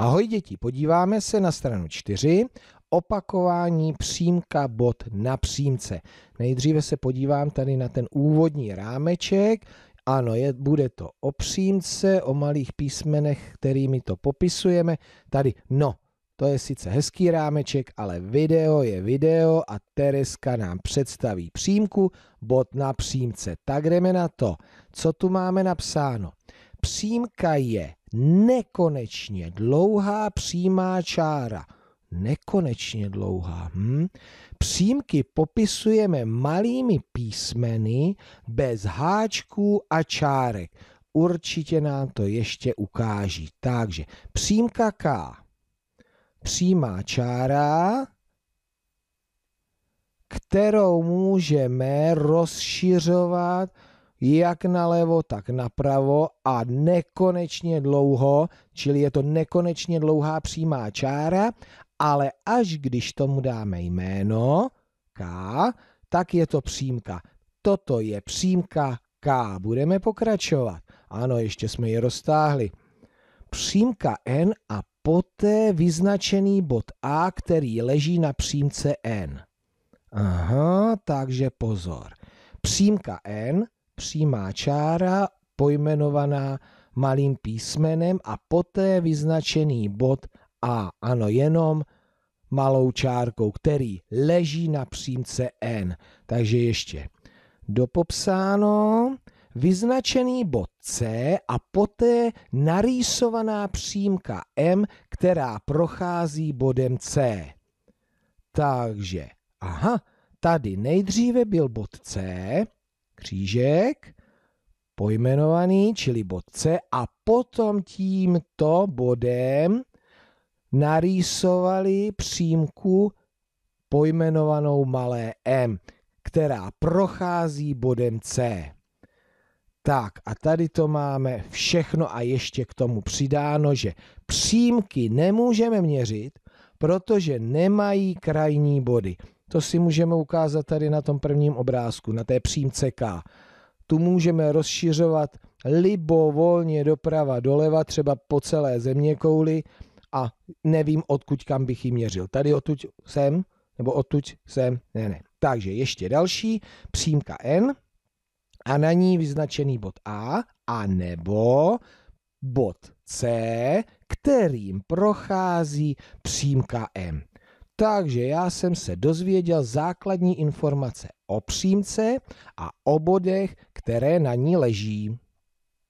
Ahoj děti, podíváme se na stranu 4, opakování přímka bod na přímce. Nejdříve se podívám tady na ten úvodní rámeček. Ano, je, bude to o přímce, o malých písmenech, kterými to popisujeme. Tady, no, to je sice hezký rámeček, ale video je video a Tereska nám představí přímku, bod na přímce. Tak jdeme na to. Co tu máme napsáno? Přímka je nekonečně dlouhá přímá čára. Nekonečně dlouhá. Hm? Přímky popisujeme malými písmeny bez háčků a čárek. Určitě nám to ještě ukáží. Takže přímka K. Přímá čára, kterou můžeme rozšiřovat jak nalevo, tak napravo a nekonečně dlouho, čili je to nekonečně dlouhá přímá čára, ale až když tomu dáme jméno K, tak je to přímka. Toto je přímka K. Budeme pokračovat. Ano, ještě jsme ji roztáhli. Přímka N a poté vyznačený bod A, který leží na přímce N. Aha, takže pozor. Přímka N přímá čára pojmenovaná malým písmenem a poté vyznačený bod a ano jenom malou čárkou, který leží na přímce N. Takže ještě dopopsáno, vyznačený bod C a poté narýsovaná přímka M, která prochází bodem C. Takže, aha, tady nejdříve byl bod C, křížek pojmenovaný, čili bod C, a potom tímto bodem narýsovali přímku pojmenovanou malé m, která prochází bodem C. Tak a tady to máme všechno a ještě k tomu přidáno, že přímky nemůžeme měřit, protože nemají krajní body. To si můžeme ukázat tady na tom prvním obrázku, na té přímce K. Tu můžeme rozšiřovat libovolně doprava doleva, třeba po celé země kouly a nevím, odkud kam bych ji měřil. Tady odtud jsem, nebo odtud jsem, ne, ne. Takže ještě další, přímka N a na ní vyznačený bod A a nebo bod C, kterým prochází přímka M. Takže já jsem se dozvěděl základní informace o přímce a o bodech, které na ní leží.